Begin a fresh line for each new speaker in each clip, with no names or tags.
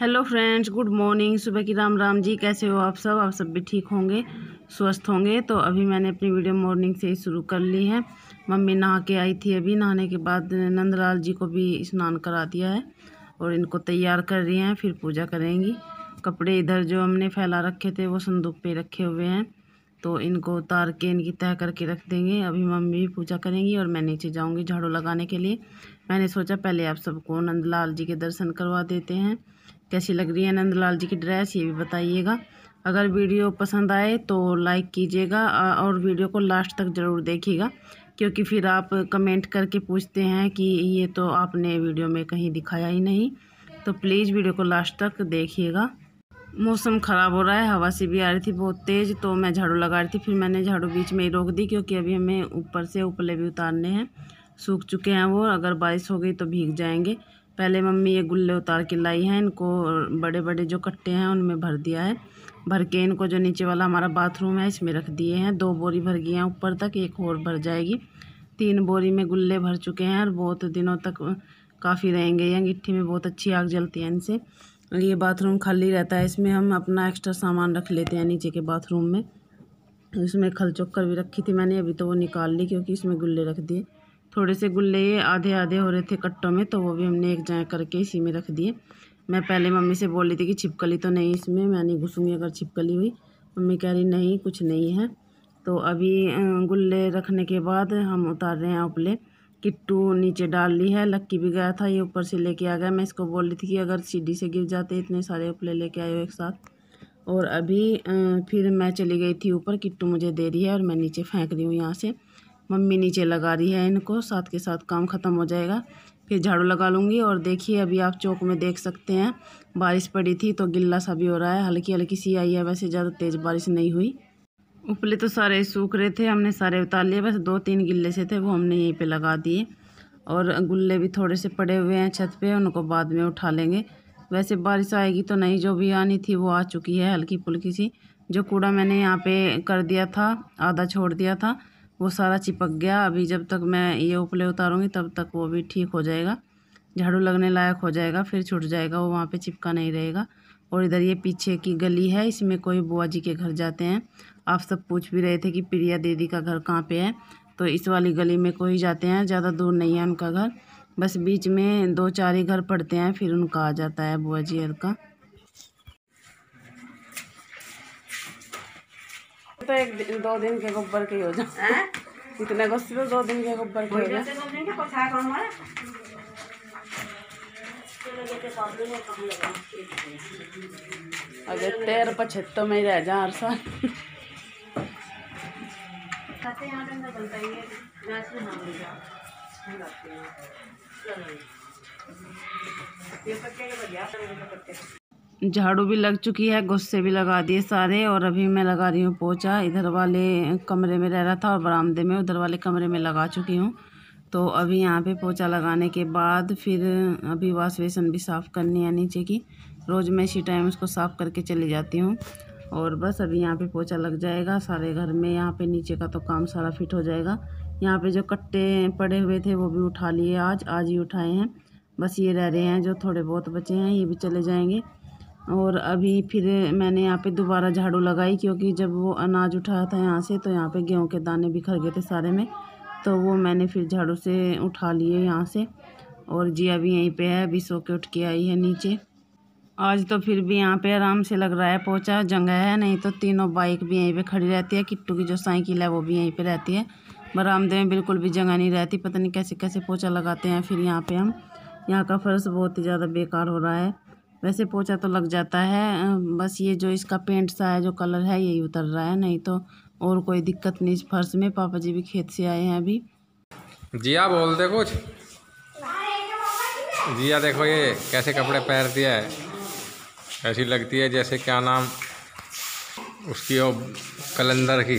Hello friends good morning सुबह की राम राम जी कैसे हो आप सब आप सब भी ठीक होंगे स्वस्थ होंगे तो अभी मैंने अपनी वीडियो मॉर्निंग से ही शुरू कर ली है मम्मी नहा के आई थी अभी नहाने के बाद नंदलाल जी को भी स्नान करा दिया है और इनको तैयार कर रही हैं फिर पूजा करेंगी कपड़े इधर जो हमने फैला रखे थे वो संदूक पर रखे हुए हैं तो इनको उतार के इनकी तय करके रख देंगे अभी मम्मी भी पूजा करेंगी और मैं नीचे जाऊँगी झाड़ू लगाने के लिए मैंने सोचा पहले आप सबको नंदलाल जी के दर्शन करवा देते हैं कैसी लग रही है नंदलाल जी की ड्रेस ये भी बताइएगा अगर वीडियो पसंद आए तो लाइक कीजिएगा और वीडियो को लास्ट तक ज़रूर देखिएगा क्योंकि फिर आप कमेंट करके पूछते हैं कि ये तो आपने वीडियो में कहीं दिखाया ही नहीं तो प्लीज़ वीडियो को लास्ट तक देखिएगा मौसम ख़राब हो रहा है हवा से भी आ रही थी बहुत तेज़ तो मैं झाड़ू लगा रही थी फिर मैंने झाड़ू बीच में ही रोक दी क्योंकि अभी हमें ऊपर से उपले भी उतारने हैं सूख चुके हैं वो अगर बारिश हो गई तो भीग जाएंगे पहले मम्मी ये गुल्ले उतार के लाई हैं इनको बड़े बड़े जो कट्टे हैं उनमें भर दिया है भर के इनको जो नीचे वाला हमारा बाथरूम है इसमें रख दिए हैं दो बोरी भर गई हैं ऊपर तक एक और भर जाएगी तीन बोरी में गुल्ले भर चुके हैं और बहुत दिनों तक काफ़ी रहेंगे ये अंगिट्ठी में बहुत अच्छी आग जलती है इनसे ये बाथरूम खाली रहता है इसमें हम अपना एक्स्ट्रा सामान रख लेते हैं नीचे के बाथरूम में इसमें खल चोकर भी रखी थी मैंने अभी तो वो निकाल ली क्योंकि इसमें गुल्ले रख दिए थोड़े से गुल्ले आधे आधे हो रहे थे कट्टों में तो वो भी हमने एक जगह करके इसी में रख दिए मैं पहले मम्मी से बोल रही थी कि छिपकली तो नहीं इसमें मैं नहीं घुसूँगी अगर छिपकली हुई मम्मी कह रही नहीं कुछ नहीं है तो अभी गुल्ले रखने के बाद हम उतार रहे हैं उपले किट्टू नीचे डाल ली है लक्की भी गया था ये ऊपर से लेके आ गया मैं इसको बोल रही थी कि अगर सीढ़ी से गिर जाते इतने सारे उपले लेके आए हो एक साथ और अभी फिर मैं चली गई थी ऊपर किट्टू मुझे दे रही है और मैं नीचे फेंक रही हूँ यहाँ से मम्मी नीचे लगा रही है इनको साथ के साथ काम ख़त्म हो जाएगा फिर झाड़ू लगा लूँगी और देखिए अभी आप चौक में देख सकते हैं बारिश पड़ी थी तो गिल्ला सा भी हो रहा है हल्की हल्की सी आई है वैसे ज़्यादा तेज़ बारिश नहीं हुई उपले तो सारे सूख रहे थे हमने सारे उतार लिए बस दो तीन गिल्ले से थे वो हमने यहीं पर लगा दिए और गुल्ले भी थोड़े से पड़े हुए हैं छत पर उनको बाद में उठा लेंगे वैसे बारिश आएगी तो नहीं जो भी आनी थी वो आ चुकी है हल्की फुल्की सी जो कूड़ा मैंने यहाँ पे कर दिया था आधा छोड़ दिया था वो सारा चिपक गया अभी जब तक मैं ये उपले उतारूँगी तब तक वो भी ठीक हो जाएगा झाड़ू लगने लायक हो जाएगा फिर छूट जाएगा वो वहाँ पे चिपका नहीं रहेगा और इधर ये पीछे की गली है इसमें कोई बुआ जी के घर जाते हैं आप सब पूछ भी रहे थे कि प्रिया दीदी का घर कहाँ पे है तो इस वाली गली में कोई जाते हैं ज़्यादा दूर नहीं है उनका घर बस बीच में दो चार ही घर पड़ते हैं फिर उनका आ जाता है बुआ जी घर का तो एक दिन दो दिन के गोबर के हो हाँ? जाए इतने गुस्से तो दो दिन के गोबर के हो जाए अगर तेर पचहत्तर तो तो में रह जा हर साल ये पत्ते के बढ़िया झाड़ू भी लग चुकी है गुस्से भी लगा दिए सारे और अभी मैं लगा रही हूँ पोछा इधर वाले कमरे में रह रहा था और बरामदे में उधर वाले कमरे में लगा चुकी हूँ तो अभी यहाँ पे पोछा लगाने के बाद फिर अभी वाश बेसन भी साफ़ करनी है नीचे की रोज़ मैं इसी टाइम उसको साफ़ करके चली जाती हूँ और बस अभी यहाँ पे पोछा लग जाएगा सारे घर में यहाँ पे नीचे का तो काम सारा फिट हो जाएगा यहाँ पे जो कट्टे पड़े हुए थे वो भी उठा लिए आज आज ही उठाए हैं बस ये रह रहे हैं जो थोड़े बहुत बचे हैं ये भी चले जाएंगे और अभी फिर मैंने यहाँ पे दोबारा झाड़ू लगाई क्योंकि जब वो अनाज उठाया था यहाँ से तो यहाँ पे गेहूँ के दाने बिखर गए थे सारे में तो वो मैंने फिर झाड़ू से उठा लिए यहाँ से और जिया भी यहीं पे है अभी सो के उठ के आई है नीचे आज तो फिर भी यहाँ पे आराम से लग रहा है पोचा जंगा है नहीं तो तीनों बाइक भी यहीं पर खड़ी रहती है किट्टू की जो साइकिल है वो भी यहीं पर रहती है बरामदे में बिल्कुल भी जगह नहीं रहती पता नहीं कैसे कैसे पोचा लगाते हैं फिर यहाँ पर हम यहाँ का फर्श बहुत ही ज़्यादा बेकार हो रहा है वैसे पोछा तो लग जाता है बस ये जो इसका पेंट सा है जो कलर है यही उतर रहा है नहीं तो और कोई दिक्कत नहीं इस फर्श में पापा जी भी खेत से आए हैं अभी जिया बोलते कुछ जिया देखो ये कैसे कपड़े पहन दिया है ऐसी लगती है जैसे क्या नाम उसकी वो कलंदर की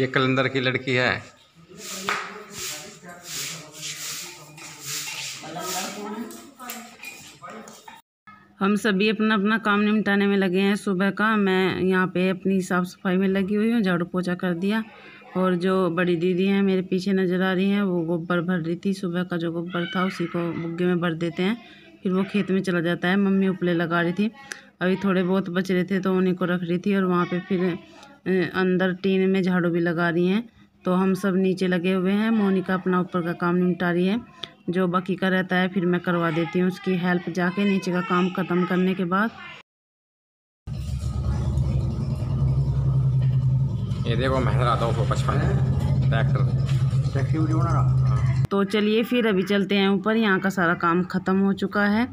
ये कलंदर की लड़की है हम सभी अपना अपना काम निपटाने में लगे हैं सुबह का मैं यहाँ पे अपनी साफ़ सफाई में लगी हुई हूँ झाड़ू पोछा कर दिया और जो बड़ी दीदी हैं मेरे पीछे नज़र आ रही हैं वो गोबर भर रही थी सुबह का जो गोबर था उसी को बुग्गे में भर देते हैं फिर वो खेत में चला जाता है मम्मी उपले लगा रही थी अभी थोड़े बहुत बच रहे थे तो उन्हीं को रख रही थी और वहाँ पर फिर अंदर टीन में झाड़ू भी लगा रही हैं तो हम सब नीचे लगे हुए हैं मोनिका अपना ऊपर का काम निपटा रही है जो बाकी का रहता है फिर मैं करवा देती हूँ उसकी हेल्प जाके नीचे का काम ख़त्म करने के बाद ये देखो पचपन ट्रैक्टर हाँ। तो चलिए फिर अभी चलते हैं ऊपर यहाँ का सारा काम ख़त्म हो चुका है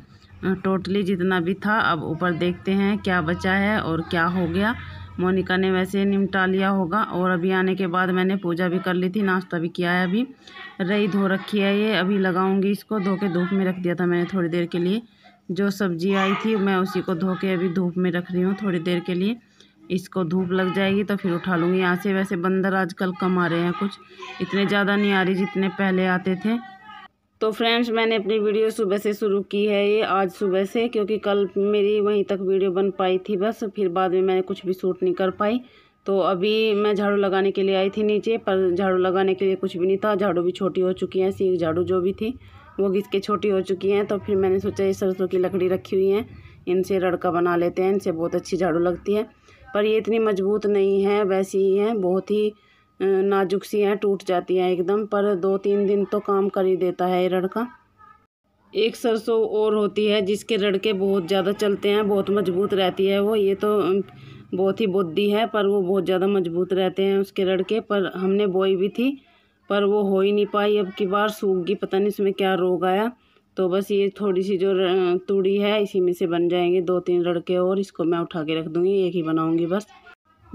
टोटली जितना भी था अब ऊपर देखते हैं क्या बचा है और क्या हो गया मोनिका ने वैसे निमटा लिया होगा और अभी आने के बाद मैंने पूजा भी कर ली थी नाश्ता भी किया है अभी रई धो रखी है ये अभी लगाऊंगी इसको धो के धूप में रख दिया था मैंने थोड़ी देर के लिए जो सब्जी आई थी मैं उसी को धो के अभी धूप में रख रही हूँ थोड़ी देर के लिए इसको धूप लग जाएगी तो फिर उठा लूँगी यहाँ से वैसे बंदर आजकल कम आ रहे हैं कुछ इतने ज़्यादा नहीं आ रही जितने पहले आते थे तो फ्रेंड्स मैंने अपनी वीडियो सुबह से शुरू की है ये आज सुबह से क्योंकि कल मेरी वहीं तक वीडियो बन पाई थी बस फिर बाद में मैंने कुछ भी शूट नहीं कर पाई तो अभी मैं झाड़ू लगाने के लिए आई थी नीचे पर झाड़ू लगाने के लिए कुछ भी नहीं था झाड़ू भी छोटी हो चुकी हैं सीख झाड़ू जो भी थी वो घिस के छोटी हो चुकी हैं तो फिर मैंने सोचा ये सरसों की लकड़ी रखी हुई है इनसे रड़का बना लेते हैं इनसे बहुत अच्छी झाड़ू लगती है पर ये इतनी मजबूत नहीं है वैसी ही है बहुत ही नाजुक सी हैं टूट जाती हैं एकदम पर दो तीन दिन तो काम कर ही देता है ये रड़का एक सरसों और होती है जिसके रड़के बहुत ज़्यादा चलते हैं बहुत मजबूत रहती है वो ये तो बहुत ही बुद्धि है पर वो बहुत ज़्यादा मजबूत रहते हैं उसके रड़के पर हमने बोई भी थी पर वो हो ही नहीं पाई अब की बार सूख गई पता नहीं इसमें क्या रोग आया तो बस ये थोड़ी सी जो तूड़ी है इसी में से बन जाएंगे दो तीन लड़के और इसको मैं उठा के रख दूँगी एक ही बनाऊँगी बस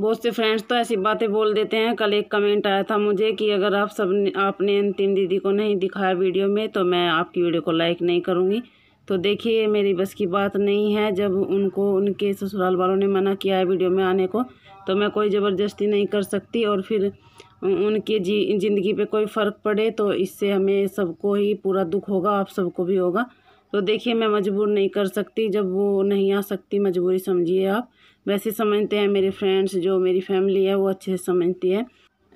बहुत से फ्रेंड्स तो ऐसी बातें बोल देते हैं कल एक कमेंट आया था मुझे कि अगर आप सब आपने अंतिम दीदी को नहीं दिखाया वीडियो में तो मैं आपकी वीडियो को लाइक नहीं करूँगी तो देखिए मेरी बस की बात नहीं है जब उनको उनके ससुराल वालों ने मना किया है वीडियो में आने को तो मैं कोई ज़बरदस्ती नहीं कर सकती और फिर उनके जी ज़िंदगी पे कोई फ़र्क पड़े तो इससे हमें सबको ही पूरा दुख होगा आप सबको भी होगा तो देखिए मैं मजबूर नहीं कर सकती जब वो नहीं आ सकती मजबूरी समझिए आप वैसे समझते हैं मेरे फ्रेंड्स जो मेरी फैमिली है वो अच्छे से समझती है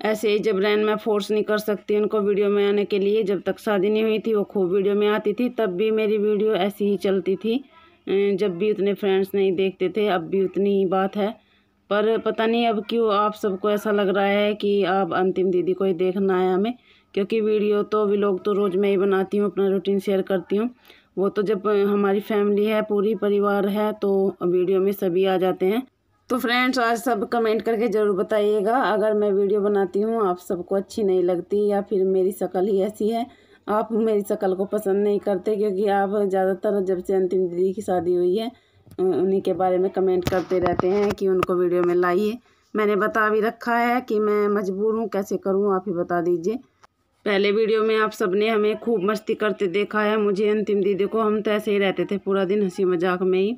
ऐसे ही जब रैन मैं फोर्स नहीं कर सकती उनको वीडियो में आने के लिए जब तक शादी नहीं हुई थी वो खूब वीडियो में आती थी तब भी मेरी वीडियो ऐसी ही चलती थी जब भी उतने फ्रेंड्स नहीं देखते थे अब भी उतनी ही बात है पर पता नहीं अब क्यों आप सबको ऐसा लग रहा है कि आप अंतिम दीदी को ही देखना है हमें क्योंकि वीडियो तो व्लॉग तो रोज़ मैं ही बनाती हूँ अपना रूटीन शेयर करती हूँ वो तो जब हमारी फैमिली है पूरी परिवार है तो वीडियो में सभी आ जाते हैं तो फ्रेंड्स आज सब कमेंट करके ज़रूर बताइएगा अगर मैं वीडियो बनाती हूँ आप सबको अच्छी नहीं लगती या फिर मेरी शक्ल ही ऐसी है आप मेरी शक्ल को पसंद नहीं करते क्योंकि आप ज़्यादातर जब से अंतिम दीदी की शादी हुई है उन्हीं के बारे में कमेंट करते रहते हैं कि उनको वीडियो में लाइए मैंने बता भी रखा है कि मैं मजबूर हूँ कैसे करूँ आप ही बता दीजिए पहले वीडियो में आप सबने हमें खूब मस्ती करते देखा है मुझे अंतिम दीदी को हम तो ऐसे ही रहते थे पूरा दिन हंसी मजाक में ही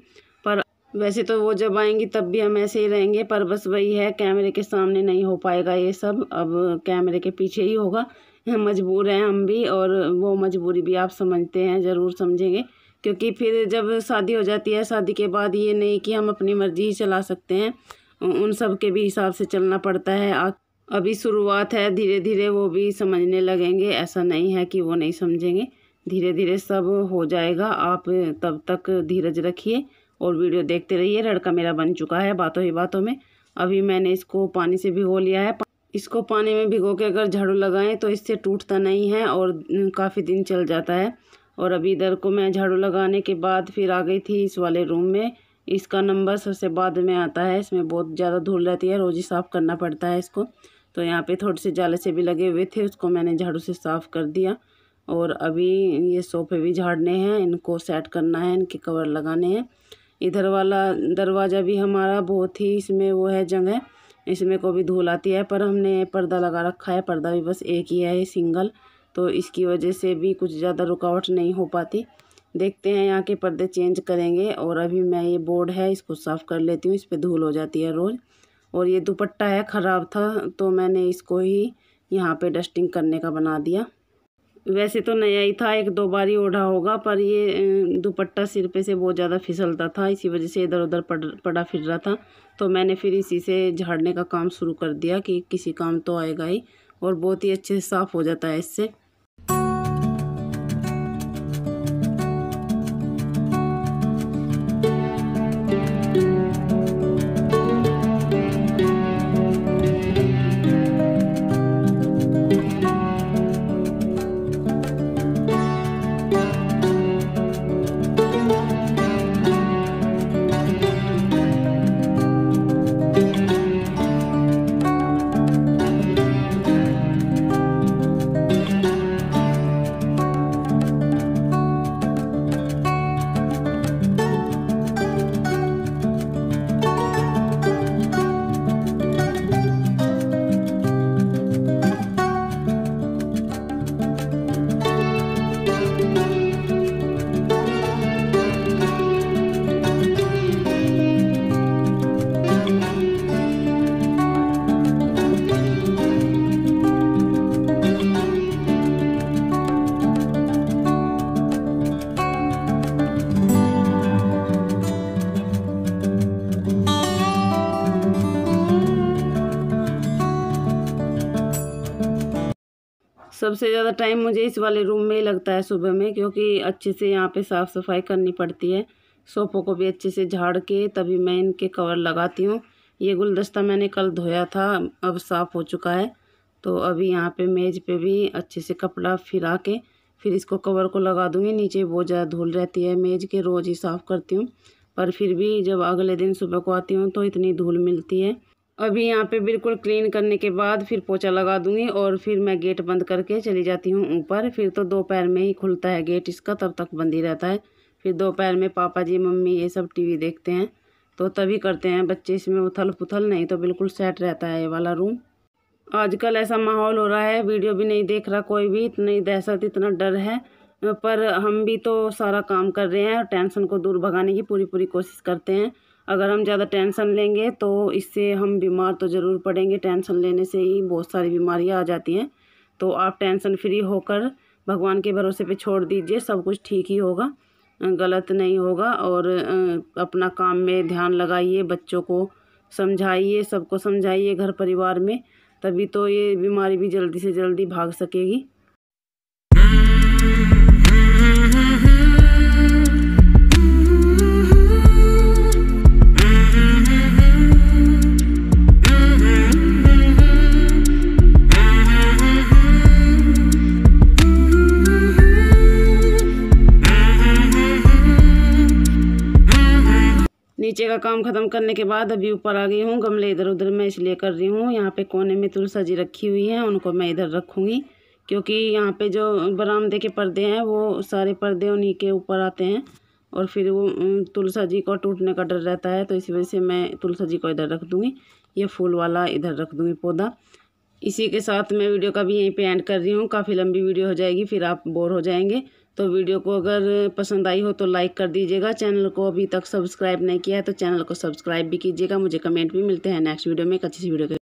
पर वैसे तो वो जब आएंगी तब भी हम ऐसे ही रहेंगे पर बस वही है कैमरे के सामने नहीं हो पाएगा ये सब अब कैमरे के पीछे ही होगा मजबूर हैं हम भी और वो मजबूरी भी आप समझते हैं ज़रूर समझेंगे क्योंकि फिर जब शादी हो जाती है शादी के बाद ये नहीं कि हम अपनी मर्ज़ी ही चला सकते हैं उन सब के भी हिसाब से चलना पड़ता है अभी शुरुआत है धीरे धीरे वो भी समझने लगेंगे ऐसा नहीं है कि वो नहीं समझेंगे धीरे धीरे सब हो जाएगा आप तब तक धीरज रखिए और वीडियो देखते रहिए लड़का मेरा बन चुका है बातों ही बातों में अभी मैंने इसको पानी से भिगो लिया है इसको पानी में भिगो के अगर झाड़ू लगाएं तो इससे टूटता नहीं है और काफ़ी दिन चल जाता है और अभी इधर को मैं झाड़ू लगाने के बाद फिर आ गई थी इस वाले रूम में इसका नंबर सबसे बाद में आता है इसमें बहुत ज़्यादा धूल रहती है रोज़ ही साफ़ करना पड़ता है इसको तो यहाँ पे थोड़े से जाले से भी लगे हुए थे उसको मैंने झाड़ू से साफ़ कर दिया और अभी ये सोफे भी झाड़ने हैं इनको सेट करना है इनके कवर लगाने हैं इधर वाला दरवाज़ा भी हमारा बहुत ही इसमें वो है जंग है इसमें को भी धूल आती है पर हमने पर्दा लगा रखा है पर्दा भी बस एक ही है सिंगल तो इसकी वजह से भी कुछ ज़्यादा रुकावट नहीं हो पाती देखते हैं यहाँ के पर्दे चेंज करेंगे और अभी मैं ये बोर्ड है इसको साफ़ कर लेती हूँ इस पर धूल हो जाती है रोज़ और ये दुपट्टा है ख़राब था तो मैंने इसको ही यहाँ पे डस्टिंग करने का बना दिया वैसे तो नया ही था एक दो बार ही ओढ़ा होगा पर ये दुपट्टा सिर पे से बहुत ज़्यादा फिसलता था इसी वजह से इधर उधर पड़ पड़ा फिर रहा था तो मैंने फिर इसी से झाड़ने का काम शुरू कर दिया कि किसी काम तो आएगा ही और बहुत ही अच्छे से साफ़ हो जाता है इससे मतलब सबसे ज़्यादा टाइम मुझे इस वाले रूम में ही लगता है सुबह में क्योंकि अच्छे से यहाँ पे साफ़ सफाई करनी पड़ती है सोफ़ों को भी अच्छे से झाड़ के तभी मैं इनके कवर लगाती हूँ ये गुलदस्ता मैंने कल धोया था अब साफ़ हो चुका है तो अभी यहाँ पे मेज़ पे भी अच्छे से कपड़ा फिरा के फिर इसको कवर को लगा दूँगी नीचे बहुत ज़्यादा धूल रहती है मेज़ के रोज़ ही साफ़ करती हूँ पर फिर भी जब अगले दिन सुबह को आती हूँ तो इतनी धूल मिलती है अभी यहाँ पे बिल्कुल क्लीन करने के बाद फिर पोछा लगा दूंगी और फिर मैं गेट बंद करके चली जाती हूँ ऊपर फिर तो दोपहर में ही खुलता है गेट इसका तब तक बंद ही रहता है फिर दोपहर में पापा जी मम्मी ये सब टीवी देखते हैं तो तभी करते हैं बच्चे इसमें उथल पुथल नहीं तो बिल्कुल सेट रहता है ये वाला रूम आजकल ऐसा माहौल हो रहा है वीडियो भी नहीं देख रहा कोई भी इतनी दहशत इतना डर है पर हम भी तो सारा काम कर रहे हैं और टेंशन को दूर भगाने की पूरी पूरी कोशिश करते हैं अगर हम ज़्यादा टेंसन लेंगे तो इससे हम बीमार तो ज़रूर पड़ेंगे टेंसन लेने से ही बहुत सारी बीमारियाँ आ जाती हैं तो आप टेंसन फ्री होकर भगवान के भरोसे पे छोड़ दीजिए सब कुछ ठीक ही होगा गलत नहीं होगा और अपना काम में ध्यान लगाइए बच्चों को समझाइए सबको समझाइए घर परिवार में तभी तो ये बीमारी भी जल्दी से जल्दी भाग सकेगी का काम ख़त्म करने के बाद अभी ऊपर आ गई हूँ गमले इधर उधर मैं इसलिए कर रही हूँ यहाँ पे कोने में तुलसा जी रखी हुई हैं उनको मैं इधर रखूँगी क्योंकि यहाँ पे जो बरामदे के पर्दे हैं वो सारे पर्दे उन्हीं के ऊपर आते हैं और फिर वो तुलसा जी को टूटने का डर रहता है तो इसी वजह से मैं तुलसा जी को इधर रख दूँगी ये फूल वाला इधर रख दूँगी पौधा इसी के साथ मैं वीडियो का भी यहीं पर एंड कर रही हूँ काफ़ी लंबी वीडियो हो जाएगी फिर आप बोर हो जाएंगे तो वीडियो को अगर पसंद आई हो तो लाइक कर दीजिएगा चैनल को अभी तक सब्सक्राइब नहीं किया है तो चैनल को सब्सक्राइब भी कीजिएगा मुझे कमेंट भी मिलते हैं नेक्स्ट वीडियो में एक अच्छी सी वीडियो